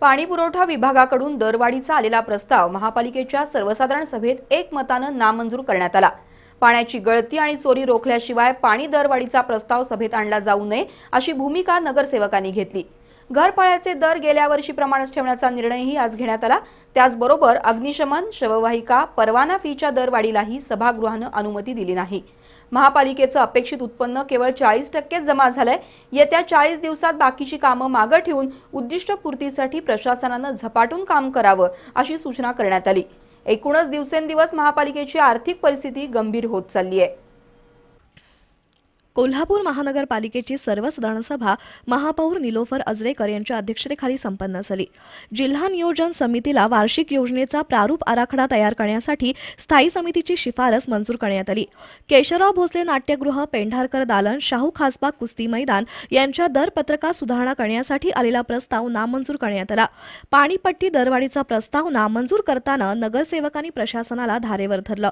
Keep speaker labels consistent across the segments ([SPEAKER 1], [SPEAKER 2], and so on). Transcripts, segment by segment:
[SPEAKER 1] पाणी पुरवठा विभागाकडून दरवाढीचा आलेला प्रस्ताव महापालिकेच्या सर्वसाधारण सभेत एकमतानं नामंजूर करण्यात आला पाण्याची गळती आणि चोरी रोखल्याशिवाय पाणी दरवाढीचा प्रस्ताव सभेत आणला जाऊ नये अशी भूमिका नगरसेवकांनी घेतली घरपाळ्याचे दर गेल्या वर्षीप्रमाणेच ठेवण्याचा निर्णयही आज घेण्यात आला त्याचबरोबर अग्निशमन शववाहिका परवाना फीच्या दरवाढीलाही सभागृहानं अनुमती दिली नाही महापालिकेचं अपेक्षित उत्पन्न केवळ चाळीस टक्केच जमा झालंय येत्या चाळीस दिवसात बाकीची कामं मागं ठेवून उद्दिष्टपूर्तीसाठी प्रशासनानं झपाटून काम करावं अशी सूचना करण्यात आली एकूणच दिवसेंदिवस महापालिकेची आर्थिक परिस्थिती गंभीर होत चालली आहे
[SPEAKER 2] कोल्हापूर महानगरपालिकेची सर्वसाधारण सभा महापौर निलोफर अजरेकर यांच्या अध्यक्षतेखाली संपन्न झाली जिल्हा नियोजन समितीला वार्षिक योजनेचा प्रारूप आराखडा तयार करण्यासाठी स्थायी समितीची शिफारस मंजूर करण्यात आली केशवराव भोसले नाट्यगृह पेंढारकर दालन शाहू खासबाग कुस्ती मैदान यांच्या दरपत्रकात सुधारणा करण्यासाठी आलेला प्रस्ताव नामंजूर करण्यात आला पाणीपट्टी दरवाढीचा प्रस्ताव नामंजूर करताना नगरसेवकांनी प्रशासनाला धारेवर धरलं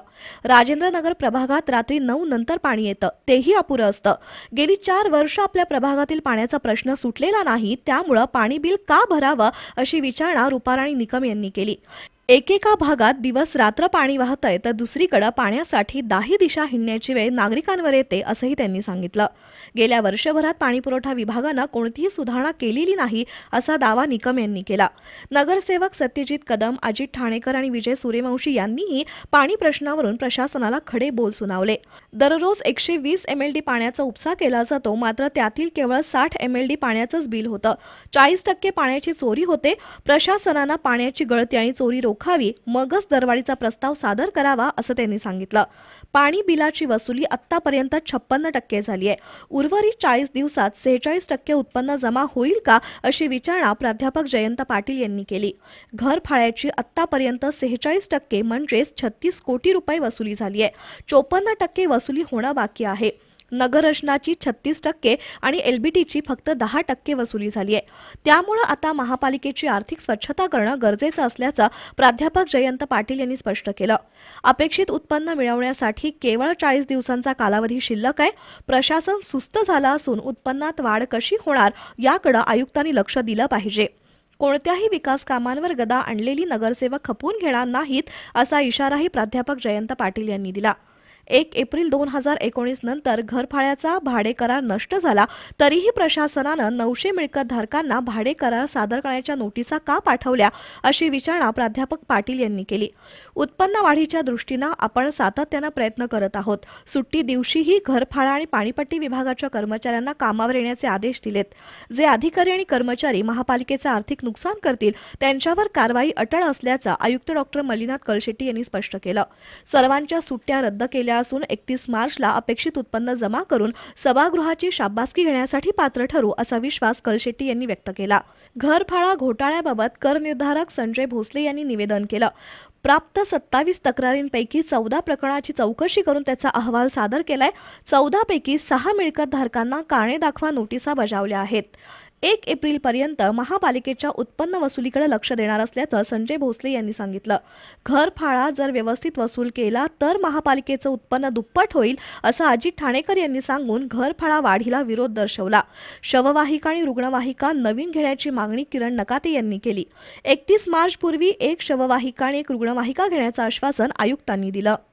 [SPEAKER 2] राजेंद्रनगर प्रभागात रात्री नऊ नंतर पाणी येतं तेही अपुरं गेली चार वर्ष आपल्या प्रभागातील पाण्याचा प्रश्न सुटलेला नाही त्यामुळं पाणी बिल का भरावं अशी विचारणा रुपाराणी निकम यांनी केली एकेका भागात दिवस रात्र पाणी वाहत आहे तर दुसरीकडे पाण्यासाठी दाही दिशा हिंडण्याची वेळ नागरिकांवर येते असंही त्यांनी सांगितलं गेल्या वर्षभरात पाणीपुरवठा विभागानं कोणतीही सुधारणा केलेली नाही असा दावा निकम यांनी केला नगरसेवक सत्यजित कदम अजित ठाणेकर आणि विजय सूर्यवंशी यांनीही पाणी प्रश्नावरून प्रशासनाला खडे बोल सुनावले दररोज एकशे वीस एम एल डी पाण्याचा उपसा केला जातो मात्र त्यातील केवळ साठ एम एल डी पाण्याचंच बिल होतं चाळीस टक्के पाण्याची चोरी होते प्रशासनानं पाण्याची गळती आणि चोरी रोख रोखावी मगच दरवाढीचा प्रस्ताव सादर करावा असं त्यांनी सांगितलं पाणी बिलाची वसुली आत्तापर्यंत छप्पन्न टक्के झाली आहे उर्वरित चाळीस दिवसात सेहेचाळीस टक्के उत्पन्न जमा होईल का अशी विचारणा प्राध्यापक जयंत पाटील यांनी केली घर फाळ्याची आत्तापर्यंत सेहेचाळीस टक्के म्हणजेच छत्तीस कोटी रुपये वसुली झाली आहे चोपन्न टक्के वसुली होणं बाकी आहे नगररचनाची छत्तीस टक्के आणि एलबीटीची फक्त दहा टक्के वसुली झाली आहे त्यामुळे आता महापालिकेची आर्थिक स्वच्छता करणं गरजेचं असल्याचं प्राध्यापक जयंत पाटील यांनी स्पष्ट केलं अपेक्षित उत्पन्न मिळवण्यासाठी केवळ चाळीस दिवसांचा कालावधी शिल्लक आहे प्रशासन सुस्त झालं असून उत्पन्नात वाढ कशी होणार याकडे आयुक्तांनी लक्ष दिलं पाहिजे कोणत्याही विकास कामांवर गदा आणलेली नगरसेवक खपवून घेणार नाहीत असा इशाराही प्राध्यापक जयंत पाटील यांनी दिला एक एप्रिल दोन हजार एकोणीस नंतर घरफाळ्याचा भाडे करार नष्ट झाला तरीही प्रशासनानं नऊशे मिळकतधारकांना भाडे करार सादर करण्याच्या नोटिसा का पाठवल्या अशी विचारणा प्राध्यापक पाटील यांनी केली उत्पन्न वाढीच्या दृष्टीनं आपण सातत्यानं प्रयत्न करत आहोत सुट्टी दिवशीही घरफाळा आणि पाणीपट्टी विभागाच्या कर्मचाऱ्यांना कामावर येण्याचे आदेश दिलेत जे अधिकारी आणि कर्मचारी महापालिकेचं आर्थिक नुकसान करतील त्यांच्यावर कारवाई अटळ असल्याचं आयुक्त डॉक्टर मलिनाथ कलशेट्टी यांनी स्पष्ट केलं सर्वांच्या सुट्ट्या रद्द केल्या केल्या असून एकतीस मार्चला अपेक्षित उत्पन्न जमा करून सभागृहाची शाबासकी घेण्यासाठी पात्र ठरू असा विश्वास कलशेट्टी यांनी व्यक्त केला घरफाळा घोटाळ्याबाबत करनिर्धारक संजय भोसले यांनी निवेदन केलं प्राप्त सत्तावीस तक्रारींपैकी चौदा प्रकरणाची चौकशी करून त्याचा अहवाल सादर केलाय चौदापैकी सहा मिळकतधारकांना काणे दाखवा नोटिसा बजावल्या आहेत एक एप्रिलपर्यंत महापालिकेच्या उत्पन्न वसुलीकडे लक्ष देणार असल्याचं संजय भोसले यांनी सांगितलं घरफाळा जर व्यवस्थित वसूल केला तर महापालिकेचं उत्पन्न दुप्पट होईल असं अजित ठाणेकर यांनी सांगून घरफाळा वाढीला विरोध दर्शवला शववाहिका आणि रुग्णवाहिका नवीन घेण्याची मागणी किरण नकाते यांनी केली एकतीस मार्चपूर्वी एक शववाहिका आणि एक रुग्णवाहिका घेण्याचं आश्वासन आयुक्तांनी दिलं